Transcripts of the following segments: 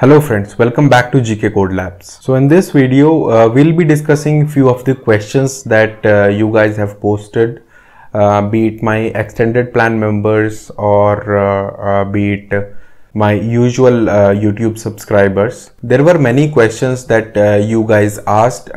Hello friends, welcome back to GK Code Labs. So in this video, uh, we'll be discussing few of the questions that uh, you guys have posted, uh, be it my extended plan members or uh, uh, be it my usual uh, YouTube subscribers. There were many questions that you guys asked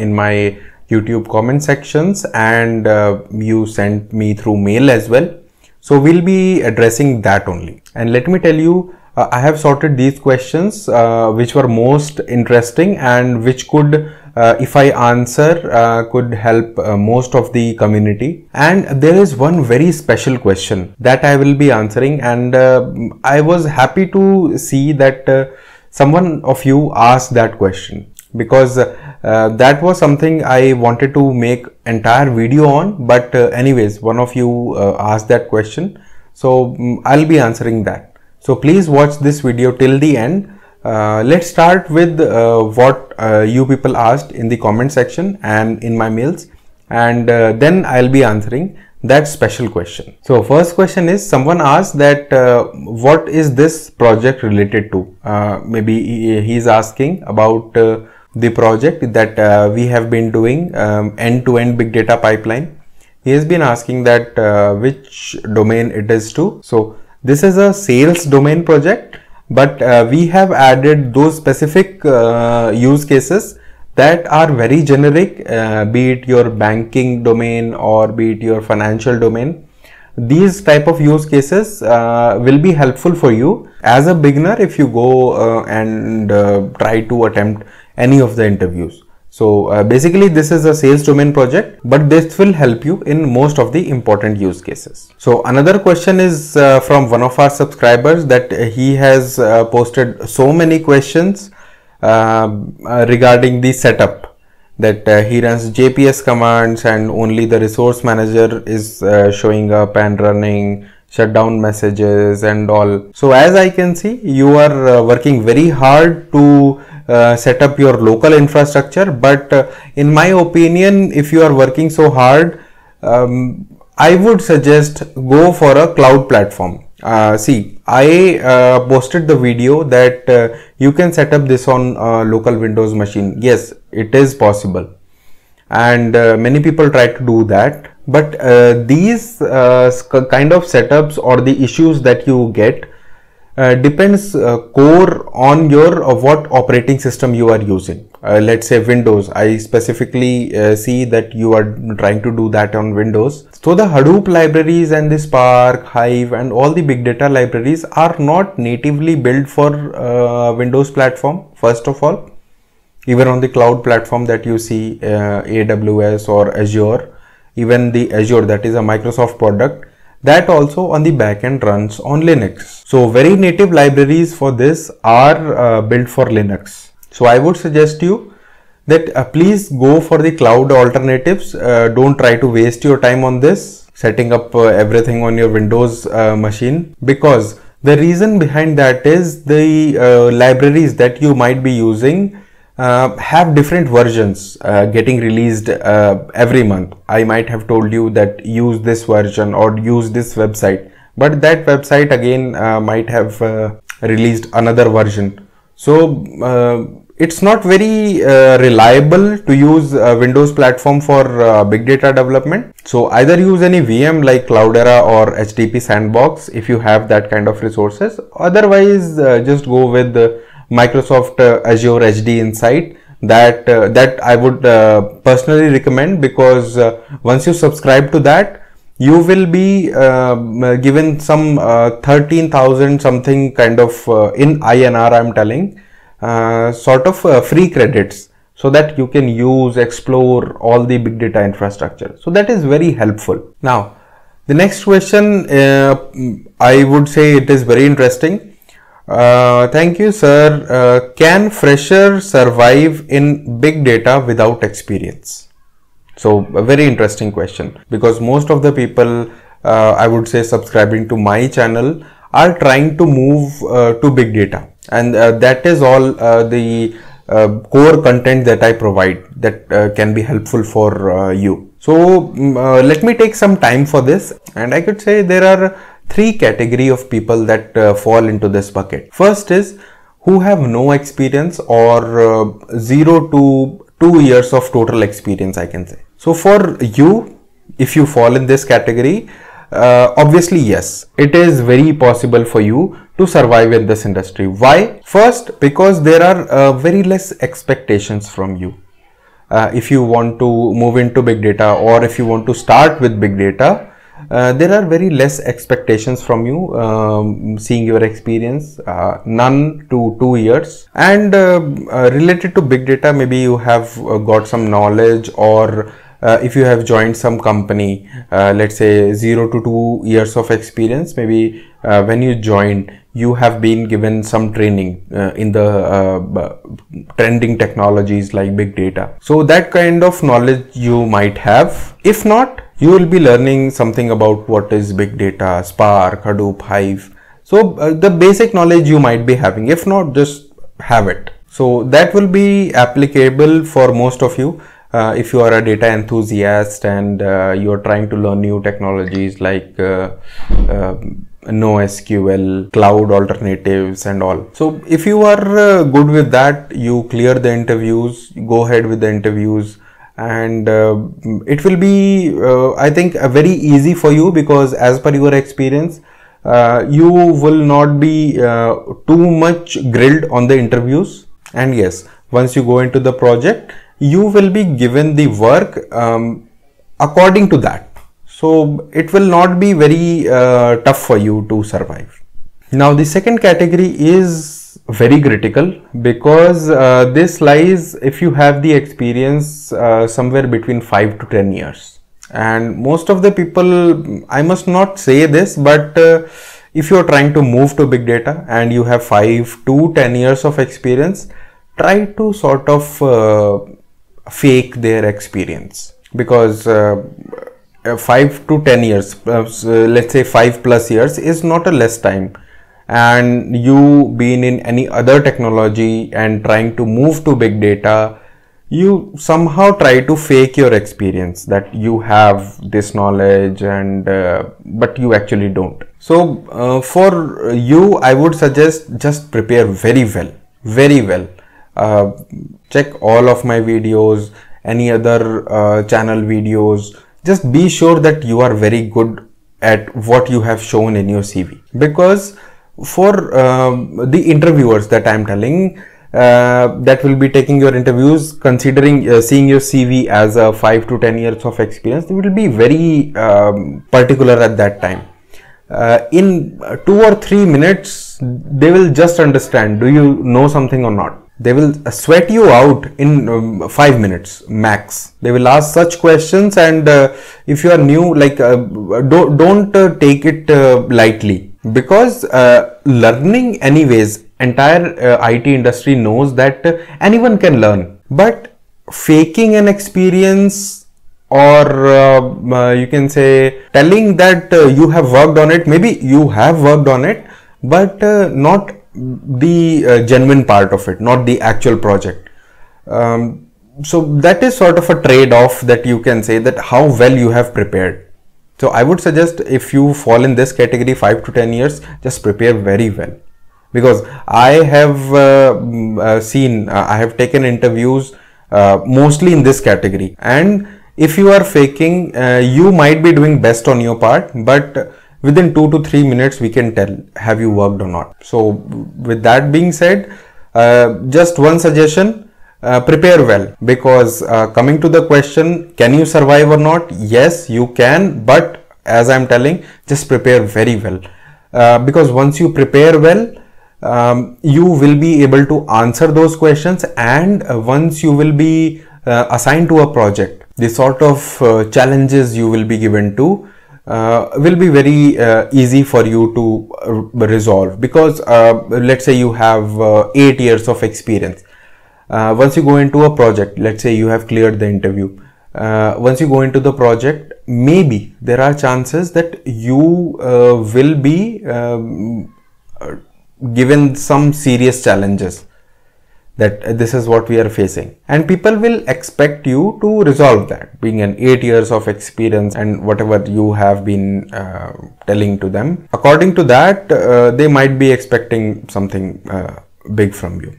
in my YouTube comment sections and you sent me through mail as well. So we'll be addressing that only. And let me tell you, uh, I have sorted these questions uh, which were most interesting and which could uh, if I answer uh, could help uh, most of the community and there is one very special question that I will be answering and uh, I was happy to see that someone of you asked that question because that was something I wanted to make entire video on but anyways one of you asked that question so um, I'll be answering that so please watch this video till the end. Uh, let's start with uh, what uh, you people asked in the comment section and in my mails and uh, then I'll be answering that special question. So first question is someone asked that uh, what is this project related to? Uh, maybe he's asking about the project that we have been doing end to end big data pipeline. He has been asking that which domain it is to. So this is a sales domain project, but uh, we have added those specific uh, use cases that are very generic, uh, be it your banking domain or be it your financial domain. These type of use cases uh, will be helpful for you as a beginner if you go uh, and uh, try to attempt any of the interviews. So uh, basically this is a sales domain project, but this will help you in most of the important use cases. So another question is uh, from one of our subscribers that he has uh, posted so many questions uh, uh, regarding the setup that uh, he runs JPS commands and only the resource manager is showing up and running shutdown messages and all. So as I can see, you are working very hard to uh, set up your local infrastructure but uh, in my opinion if you are working so hard um, i would suggest go for a cloud platform uh, see i uh, posted the video that uh, you can set up this on uh, local windows machine yes it is possible and many people try to do that but these kind of setups or the issues that you get uh, depends uh, core on your uh, what operating system you are using uh, let's say windows i specifically uh, see that you are trying to do that on windows so the hadoop libraries and the spark hive and all the big data libraries are not natively built for windows platform first of all even on the cloud platform that you see aws or azure even the azure that is a microsoft product that also on the backend runs on Linux. So very native libraries for this are uh, built for Linux. So I would suggest you that uh, please go for the cloud alternatives. Uh, don't try to waste your time on this setting up uh, everything on your Windows uh, machine because the reason behind that is the uh, libraries that you might be using uh, have different versions uh, getting released uh, every month. I might have told you that use this version or use this website, but that website again uh, might have uh, released another version. So uh, it's not very reliable to use Windows platform for big data development. So either use any VM like Cloudera or HTTP Sandbox if you have that kind of resources. Otherwise, just go with Microsoft uh, Azure HD Insight that uh, that I would uh, personally recommend because once you subscribe to that you will be um, given some 13,000 something kind of in INR I'm telling sort of free credits so that you can use explore all the big data infrastructure so that is very helpful now the next question uh, i would say it is very interesting uh, thank you, sir. Uh, can fresher survive in big data without experience? So, a very interesting question because most of the people uh, I would say subscribing to my channel are trying to move uh, to big data, and uh, that is all the core content that I provide that can be helpful for you. So, mm, let me take some time for this, and I could say there are three category of people that uh, fall into this bucket. First is who have no experience or uh, 0 to 2 years of total experience I can say. So for you, if you fall in this category, uh, obviously yes, it is very possible for you to survive in this industry. Why? First, because there are uh, very less expectations from you. Uh, if you want to move into big data or if you want to start with big data, uh, there are very less expectations from you um, seeing your experience uh, none to two years and uh, uh related to big data maybe you have uh, got some knowledge or uh, if you have joined some company uh, let's say 0 to 2 years of experience maybe uh, when you joined you have been given some training uh, in the uh, trending technologies like big data so that kind of knowledge you might have if not you will be learning something about what is big data spark hadoop hive so uh, the basic knowledge you might be having if not just have it so that will be applicable for most of you uh, if you are a data enthusiast and uh, you are trying to learn new technologies like uh, uh, NoSQL, cloud alternatives, and all. So, if you are uh, good with that, you clear the interviews, go ahead with the interviews, and uh, it will be, uh, I think, very easy for you because, as per your experience, you will not be too much grilled on the interviews. And yes, once you go into the project, you will be given the work um, according to that. So it will not be very uh, tough for you to survive. Now the second category is very critical because uh, this lies if you have the experience uh, somewhere between 5 to 10 years. And most of the people, I must not say this, but uh, if you are trying to move to big data and you have 5 to 10 years of experience, try to sort of uh, fake their experience because uh, uh 5 to 10 years uh, uh, let's say 5 plus years is not a less time and you being in any other technology and trying to move to big data you somehow try to fake your experience that you have this knowledge and uh, but you actually don't so uh, for you i would suggest just prepare very well very well uh, check all of my videos any other uh, channel videos just be sure that you are very good at what you have shown in your cv because for um, the interviewers that i'm telling uh, that will be taking your interviews considering uh, seeing your cv as a 5 to 10 years of experience it will be very um, particular at that time uh, in 2 or 3 minutes they will just understand do you know something or not they will uh, sweat you out in um, 5 minutes max they will ask such questions and uh, if you are new like uh, do, don't uh, take it uh, lightly because uh, learning anyways entire IT industry knows that anyone can learn but faking an experience or you can say telling that you have worked on it maybe you have worked on it but not the uh, genuine part of it, not the actual project. Um, so that is sort of a trade-off that you can say that how well you have prepared. So I would suggest if you fall in this category 5 to 10 years, just prepare very well. Because I have uh, mm, uh seen, uh, I have taken interviews uh, mostly in this category. And if you are faking, you might be doing best on your part, but within two to three minutes we can tell have you worked or not so with that being said uh, just one suggestion uh, prepare well because uh, coming to the question can you survive or not yes you can but as i'm telling just prepare very well uh, because once you prepare well um, you will be able to answer those questions and uh, once you will be uh, assigned to a project the sort of challenges you will be given to uh, will be very uh, easy for you to uh, resolve because uh, let's say you have uh, 8 years of experience uh, once you go into a project let's say you have cleared the interview once you go into the project maybe there are chances that you will be um, given some serious challenges that this is what we are facing and people will expect you to resolve that being an eight years of experience and whatever you have been uh, telling to them according to that uh, they might be expecting something uh, big from you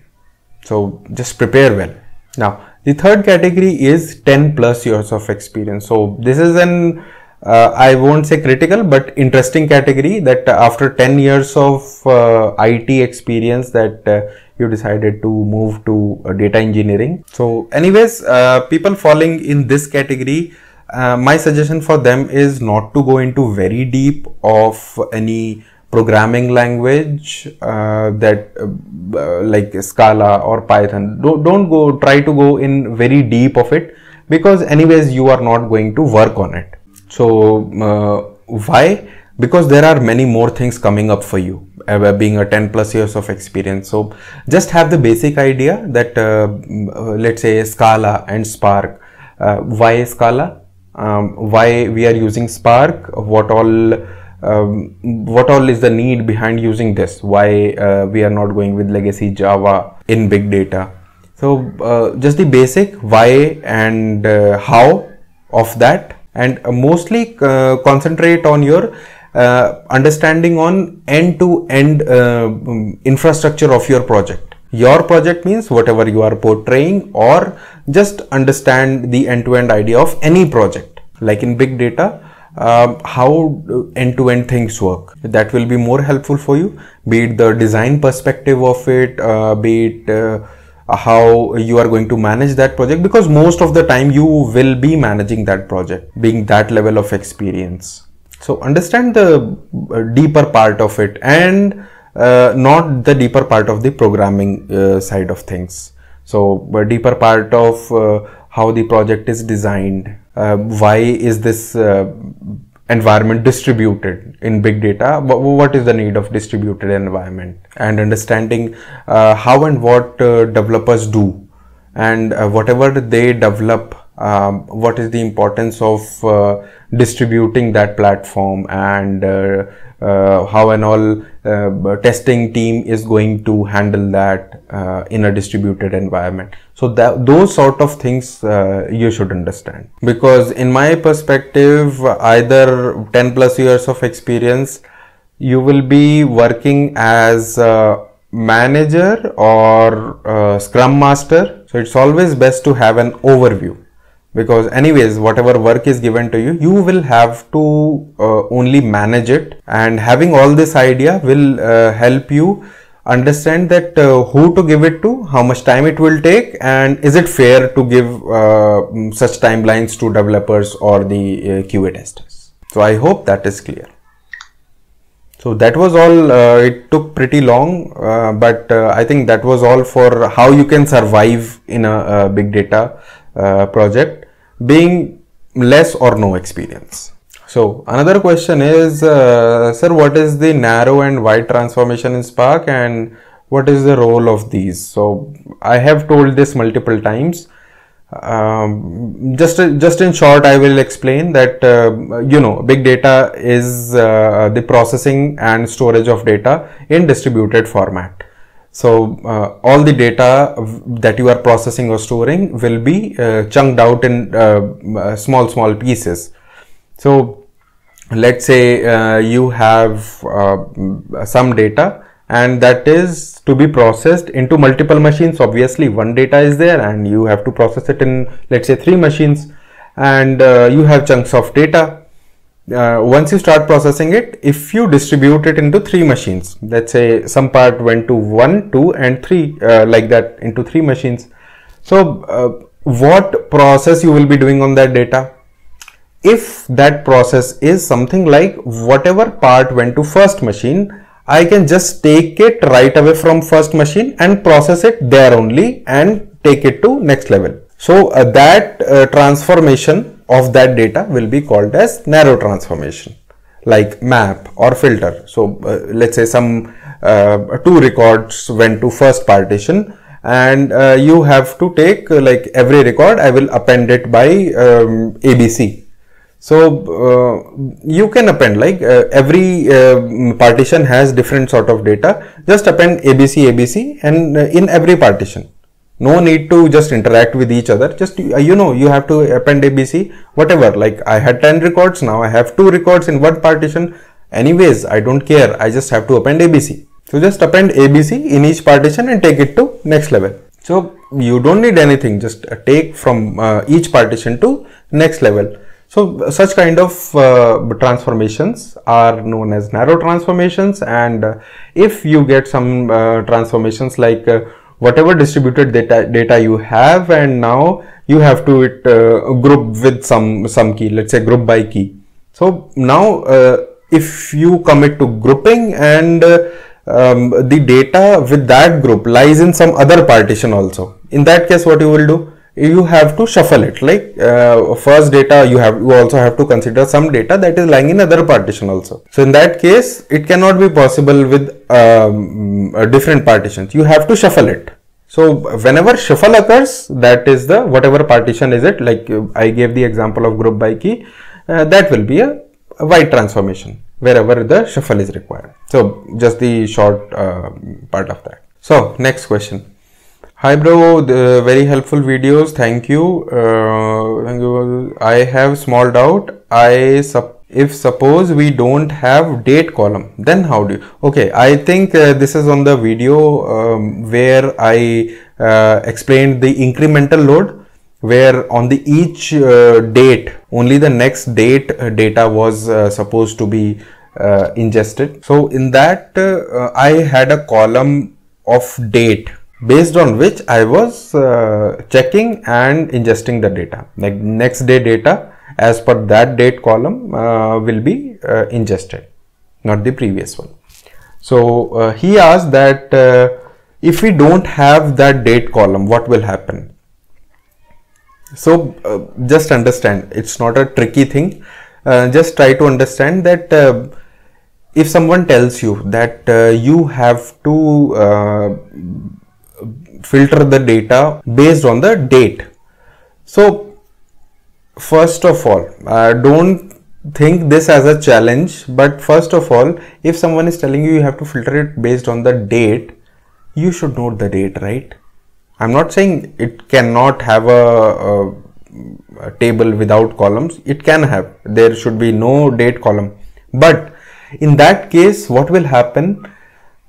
so just prepare well now the third category is 10 plus years of experience so this is an uh, I won't say critical but interesting category that after 10 years of uh, IT experience that uh, you decided to move to uh, data engineering so anyways uh, people falling in this category uh, my suggestion for them is not to go into very deep of any programming language uh, that uh, uh, like scala or python don't, don't go try to go in very deep of it because anyways you are not going to work on it so why because there are many more things coming up for you being a 10 plus years of experience so just have the basic idea that uh, let's say scala and spark uh, why scala um, why we are using spark what all um, what all is the need behind using this why uh, we are not going with legacy java in big data so uh, just the basic why and uh, how of that and mostly uh, concentrate on your uh, understanding on end-to-end -end, uh, um, infrastructure of your project your project means whatever you are portraying or just understand the end-to-end -end idea of any project like in big data uh, how end-to-end -end things work that will be more helpful for you be it the design perspective of it uh, be it uh, how you are going to manage that project because most of the time you will be managing that project being that level of experience so understand the uh, deeper part of it and uh, not the deeper part of the programming uh, side of things. So a deeper part of uh, how the project is designed, uh, why is this uh, environment distributed in big data, what is the need of distributed environment and understanding how and what developers do and whatever they develop um, what is the importance of uh, distributing that platform and uh, uh, how an all uh, testing team is going to handle that uh, in a distributed environment so that those sort of things uh, you should understand because in my perspective either 10 plus years of experience you will be working as a manager or a scrum master so it's always best to have an overview because anyways whatever work is given to you you will have to uh, only manage it and having all this idea will uh, help you understand that uh, who to give it to how much time it will take and is it fair to give uh, such timelines to developers or the uh, qa testers so i hope that is clear so that was all uh, it took pretty long but i think that was all for how you can survive in a, a big data uh, project being less or no experience. So another question is, uh, sir, what is the narrow and wide transformation in Spark and what is the role of these? So I have told this multiple times. Um, just just in short, I will explain that uh, you know big data is uh, the processing and storage of data in distributed format. So uh, all the data that you are processing or storing will be uh, chunked out in uh, uh small, small pieces. So let's say uh, you have uh, some data and that is to be processed into multiple machines. Obviously, one data is there and you have to process it in, let's say, three machines and you have chunks of data uh, once you start processing it, if you distribute it into three machines, let's say some part went to one, two, and three, uh, like that, into three machines. So, uh, what process you will be doing on that data? If that process is something like whatever part went to first machine, I can just take it right away from first machine and process it there only and take it to next level. So, uh, that uh, transformation of that data will be called as narrow transformation like map or filter. So uh, let's say some uh, two records went to first partition and uh, you have to take uh, like every record I will append it by um, ABC. So uh, you can append like uh, every partition has different sort of data just append ABC ABC and in every partition no need to just interact with each other just you know you have to append abc whatever like i had 10 records now i have two records in one partition anyways i don't care i just have to append abc so just append abc in each partition and take it to next level so you don't need anything just uh, take from uh, each partition to next level so such kind of uh, transformations are known as narrow transformations and uh, if you get some uh, transformations like uh, whatever distributed data data you have and now you have to it uh, group with some some key let's say group by key so now uh, if you commit to grouping and uh, um, the data with that group lies in some other partition also in that case what you will do you have to shuffle it like uh, first data you have you also have to consider some data that is lying in other partition also so in that case it cannot be possible with um, different partitions you have to shuffle it so whenever shuffle occurs that is the whatever partition is it like uh, i gave the example of group by key uh, that will be a, white transformation wherever the shuffle is required so just the short uh, part of that so next question hi bro the very helpful videos thank you uh, i have small doubt i sup if suppose we don't have date column then how do you okay i think uh, this is on the video um, where i uh, explained the incremental load where on the each uh, date only the next date uh, data was uh, supposed to be ingested so in that i had a column of date based on which I was uh, checking and ingesting the data. Like next day data as per that date column uh, will be uh, ingested, not the previous one. So uh, he asked that uh, if we don't have that date column, what will happen? So uh, just understand, it's not a tricky thing. just try to understand that if someone tells you that you have to filter the data based on the date. So first of all, uh, don't think this as a challenge, but first of all, if someone is telling you you have to filter it based on the date, you should note the date, right? I'm not saying it cannot have a, a, a table without columns. It can have. There should be no date column. But in that case, what will happen?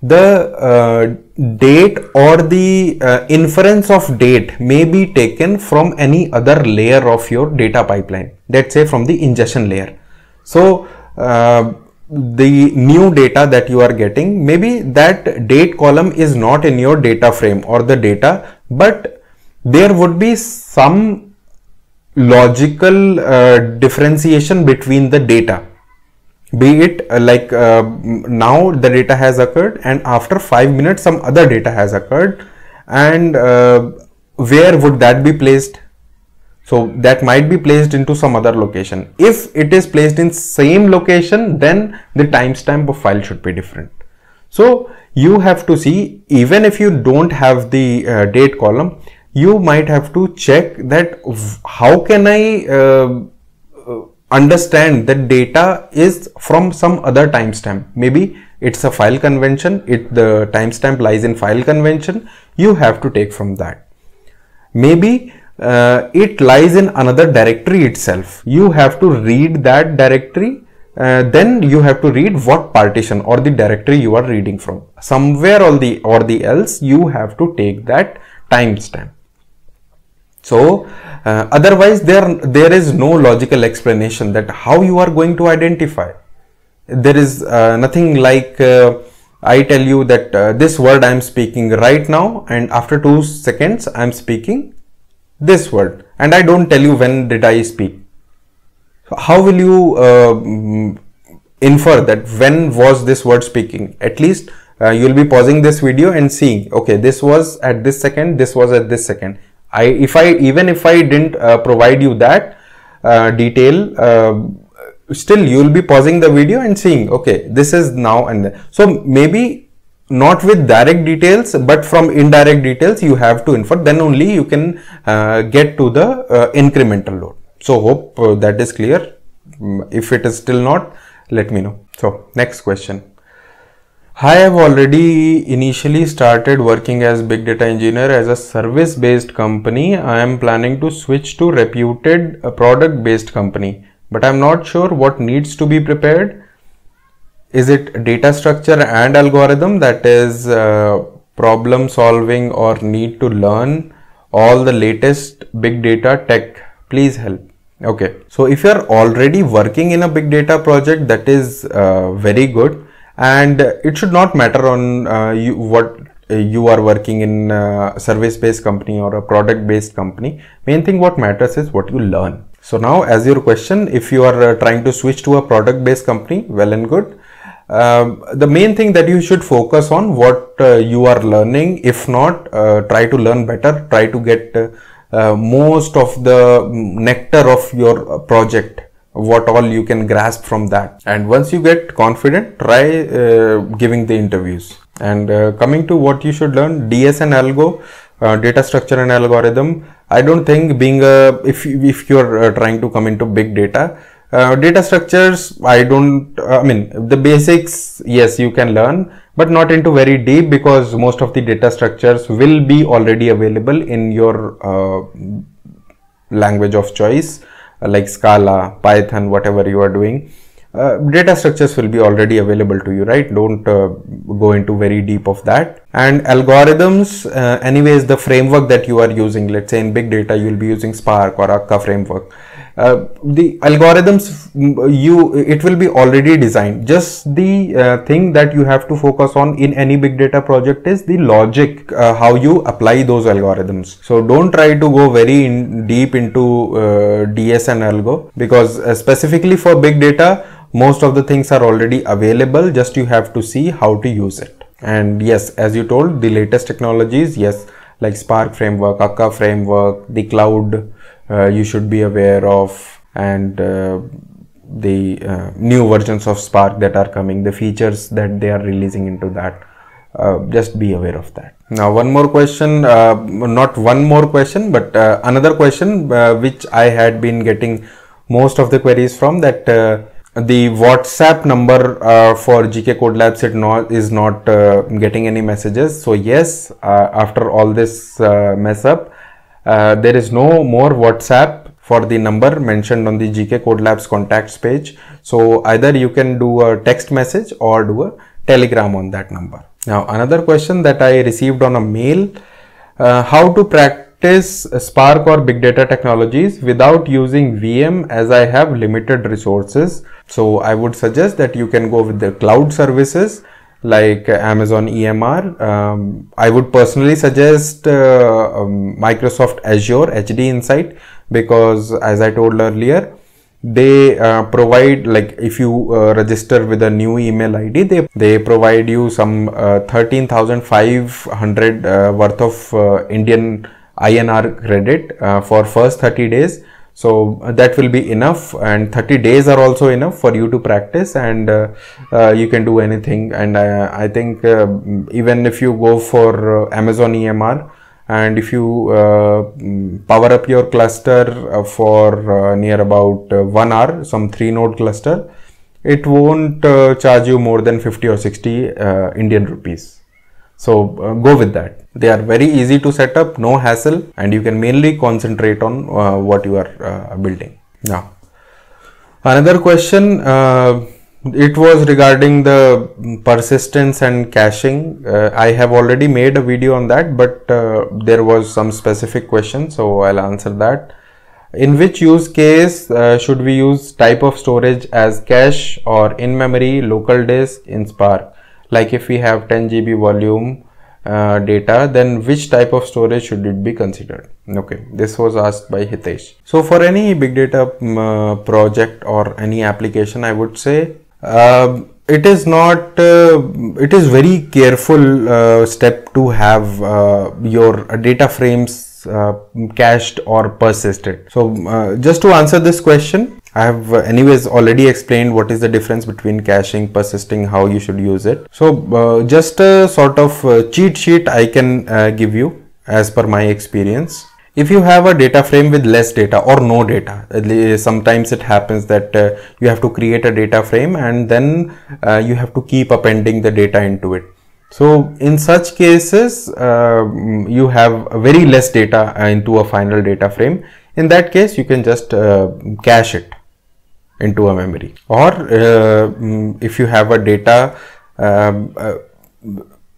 the uh, date or the uh, inference of date may be taken from any other layer of your data pipeline, let's say from the ingestion layer. So, uh, the new data that you are getting maybe that date column is not in your data frame or the data but there would be some logical uh, differentiation between the data be it uh, like uh, now the data has occurred and after 5 minutes some other data has occurred and uh, where would that be placed so that might be placed into some other location if it is placed in same location then the timestamp of file should be different so you have to see even if you don't have the uh, date column you might have to check that how can i uh, understand that data is from some other timestamp. Maybe it's a file convention, it the timestamp lies in file convention, you have to take from that. Maybe uh, it lies in another directory itself. You have to read that directory, uh, then you have to read what partition or the directory you are reading from. Somewhere or the or the else you have to take that timestamp. So uh, otherwise there, there is no logical explanation that how you are going to identify. There is uh, nothing like uh, I tell you that uh, this word I am speaking right now and after two seconds I am speaking this word and I don't tell you when did I speak. how will you uh, infer that when was this word speaking? At least uh, you will be pausing this video and seeing okay this was at this second this was at this second I if I even if I didn't uh, provide you that uh, detail, uh, still you will be pausing the video and seeing okay this is now and then. so maybe not with direct details but from indirect details you have to infer then only you can uh, get to the uh, incremental load. So hope uh, that is clear. Mm, if it is still not, let me know. So next question. I have already initially started working as big data engineer as a service based company. I am planning to switch to reputed uh, product based company, but I'm not sure what needs to be prepared. Is it data structure and algorithm that is uh, problem solving or need to learn all the latest big data tech? Please help okay so if you are already working in a big data project that is uh, very good and it should not matter on uh, you, what uh, you are working in a service based company or a product based company main thing what matters is what you learn so now as your question if you are uh, trying to switch to a product based company well and good um, the main thing that you should focus on what uh, you are learning if not uh, try to learn better try to get uh, uh most of the mm, nectar of your project what all you can grasp from that and once you get confident try uh, giving the interviews and uh, coming to what you should learn ds and algo uh, data structure and algorithm i don't think being a if, if you're uh, trying to come into big data uh, data structures i don't uh, i mean the basics yes you can learn but not into very deep because most of the data structures will be already available in your language of choice uh, like Scala, Python, whatever you are doing, uh, data structures will be already available to you right don't uh, go into very deep of that and algorithms uh, anyways the framework that you are using let's say in big data you'll be using spark or akka framework uh, the algorithms mm, you it will be already designed just the uh, thing that you have to focus on in any big data project is the logic uh, how you apply those algorithms so don't try to go very in deep into uh, ds and algo because uh, specifically for big data most of the things are already available just you have to see how to use it and yes as you told the latest technologies yes like spark framework akka framework the cloud uh, you should be aware of and uh, the uh, new versions of spark that are coming the features that they are releasing into that uh, just be aware of that now one more question uh, not one more question but another question which i had been getting most of the queries from that the whatsapp number for gk code labs it not is not getting any messages so yes after all this mess up uh, there is no more WhatsApp for the number mentioned on the GK Code Labs contacts page. So either you can do a text message or do a telegram on that number. Now another question that I received on a mail, uh, how to practice Spark or big data technologies without using VM as I have limited resources. So I would suggest that you can go with the cloud services like uh, Amazon EMR. Um, I would personally suggest uh, um, Microsoft Azure HD Insight because, as I told earlier, they uh, provide like if you uh, register with a new email id they they provide you some uh, 13500 uh, worth of uh, indian inr credit for first 30 days so uh, that will be enough and 30 days are also enough for you to practice and uh, uh, you can do anything and i, I think uh, even if you go for uh, amazon emr and if you uh, power up your cluster for near about one hour some three node cluster it won't charge you more than 50 or 60 indian rupees so uh, go with that. They are very easy to set up, no hassle, and you can mainly concentrate on uh, what you are uh, building. Now, another question. Uh, it was regarding the persistence and caching. Uh, I have already made a video on that, but uh, there was some specific question, so I'll answer that. In which use case should we use type of storage as cache or in memory, local disk in Spark? like if we have 10 GB volume uh, data then which type of storage should it be considered okay this was asked by hitesh so for any big data mm, uh, project or any application i would say uh, it is not uh, it is very careful uh, step to have uh, your data frames uh, cached or persisted. So uh, just to answer this question, I have uh, anyways already explained what is the difference between caching, persisting, how you should use it. So uh, just a sort of uh, cheat sheet I can give you as per my experience if you have a data frame with less data or no data sometimes it happens that uh, you have to create a data frame and then uh, you have to keep appending the data into it so in such cases, uh, you have very less data into a final data frame. In that case, you can just uh, cache it into a memory. Or uh, if you have a data, um, uh,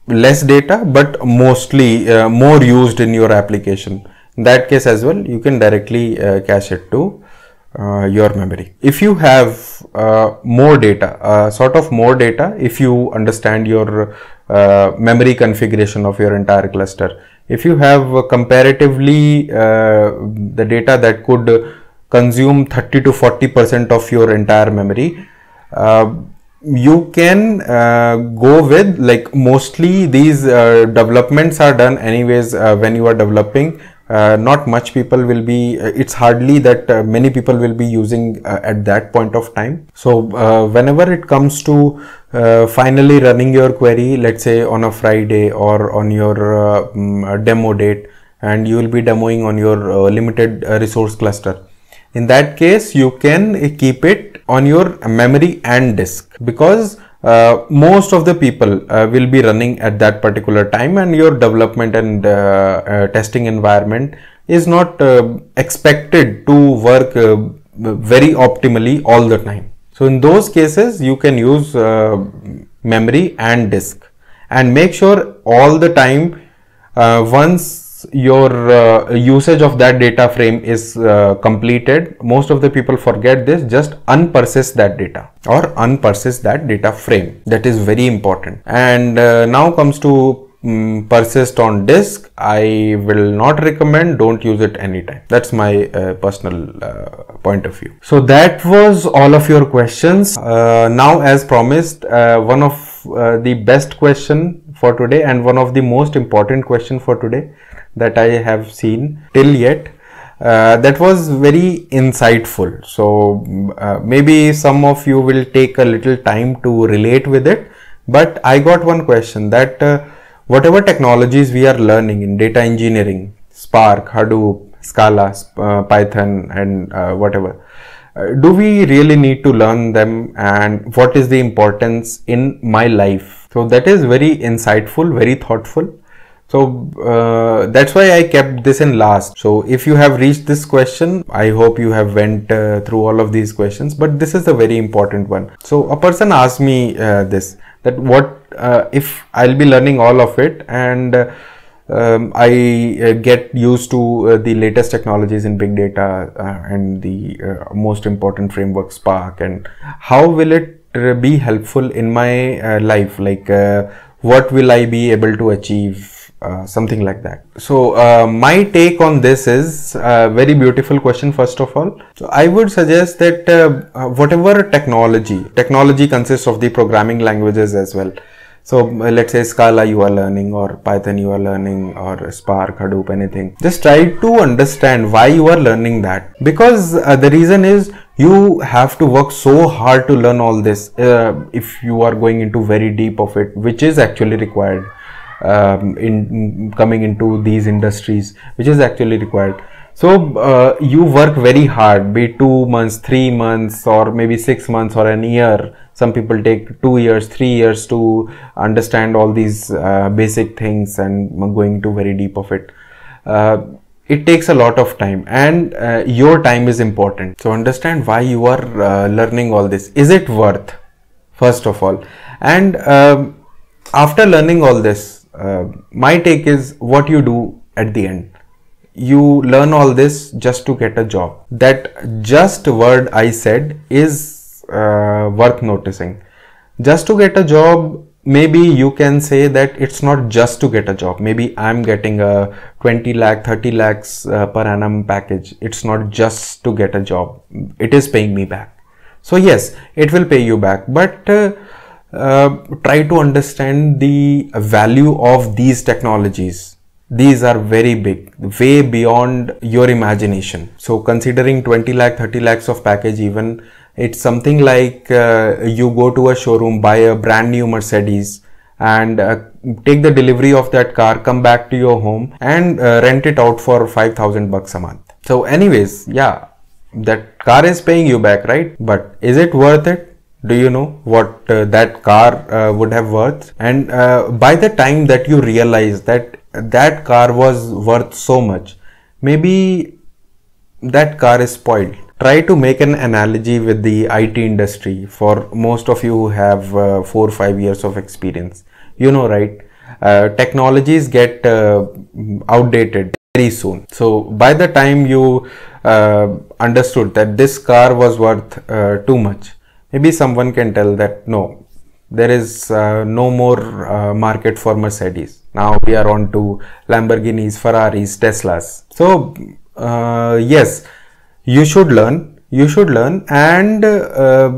less data, but mostly uh, more used in your application. In that case as well, you can directly uh, cache it to uh, your memory. If you have uh, more data, uh, sort of more data, if you understand your uh, memory configuration of your entire cluster. If you have uh, comparatively uh, the data that could consume 30 to 40 percent of your entire memory, you can uh, go with like mostly these uh, developments are done anyways uh, when you are developing uh, not much people will be uh, it's hardly that uh, many people will be using uh, at that point of time so uh, whenever it comes to uh, finally running your query let's say on a friday or on your mm, demo date and you will be demoing on your limited resource cluster in that case you can keep it on your memory and disk because uh, most of the people uh, will be running at that particular time and your development and uh, uh testing environment is not uh, expected to work uh, very optimally all the time. So in those cases you can use memory and disk and make sure all the time once your uh, usage of that data frame is uh, completed most of the people forget this just unprocess that data or unprocess that data frame that is very important and uh, now comes to um, persist on disk i will not recommend don't use it anytime that's my uh, personal uh, point of view so that was all of your questions uh, now as promised uh, one of uh, the best question for today and one of the most important question for today that I have seen till yet. Uh, that was very insightful. So uh, maybe some of you will take a little time to relate with it. But I got one question that uh, whatever technologies we are learning in data engineering, Spark, Hadoop, Scala, uh, Python, and uh, whatever, uh, do we really need to learn them and what is the importance in my life? So that is very insightful, very thoughtful. So uh, that's why I kept this in last. So if you have reached this question, I hope you have went uh, through all of these questions, but this is a very important one. So a person asked me uh, this, that what uh, if I'll be learning all of it and uh, um, I uh, get used to the latest technologies in big data and the most important framework Spark and how will it be helpful in my life? Like what will I be able to achieve uh, something like that. So uh, my take on this is a very beautiful question first of all. So I would suggest that uh, uh whatever technology, technology consists of the programming languages as well. So uh, let's say Scala you are learning or Python you are learning or Spark, Hadoop, anything. Just try to understand why you are learning that because uh, the reason is you have to work so hard to learn all this if you are going into very deep of it which is actually required um, in coming into these industries which is actually required so uh, you work very hard be two months three months or maybe six months or an year some people take two years three years to understand all these uh, basic things and going to very deep of it uh, it takes a lot of time and uh, your time is important so understand why you are uh, learning all this is it worth first of all and um, after learning all this uh, my take is what you do at the end you learn all this just to get a job that just word i said is uh, worth noticing just to get a job maybe you can say that it's not just to get a job maybe i'm getting a 20 lakh 30 lakhs uh, per annum package it's not just to get a job it is paying me back so yes it will pay you back but uh, uh, try to understand the value of these technologies these are very big way beyond your imagination so considering 20 lakh 30 lakhs of package even it's something like uh, you go to a showroom buy a brand new mercedes and uh, take the delivery of that car come back to your home and uh, rent it out for 5000 bucks a month so anyways yeah that car is paying you back right but is it worth it do you know what uh, that car uh, would have worth and uh, by the time that you realize that that car was worth so much maybe that car is spoiled try to make an analogy with the IT industry for most of you who have uh, 4 or 5 years of experience you know right uh, technologies get uh, outdated very soon so by the time you understood that this car was worth too much maybe someone can tell that no there is uh, no more uh, market for mercedes now we are on to lamborghinis ferraris teslas so uh, yes you should learn you should learn and uh,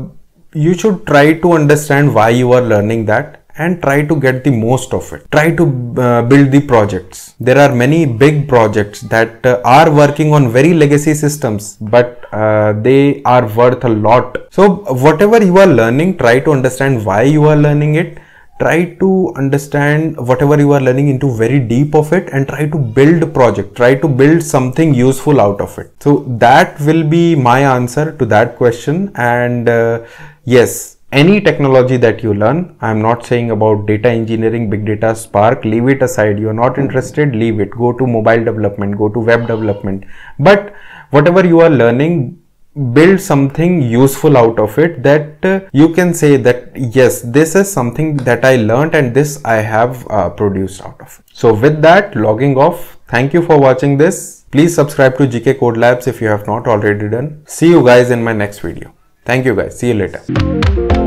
you should try to understand why you are learning that and try to get the most of it. Try to uh, build the projects. There are many big projects that uh, are working on very legacy systems, but uh, they are worth a lot. So, whatever you are learning, try to understand why you are learning it. Try to understand whatever you are learning into very deep of it and try to build a project. Try to build something useful out of it. So, that will be my answer to that question. And uh, yes, any technology that you learn i'm not saying about data engineering big data spark leave it aside you're not hmm. interested leave it go to mobile development go to web development but whatever you are learning build something useful out of it that uh, you can say that yes this is something that i learned and this i have uh, produced out of so with that logging off thank you for watching this please subscribe to gk code labs if you have not already done see you guys in my next video thank you guys see you later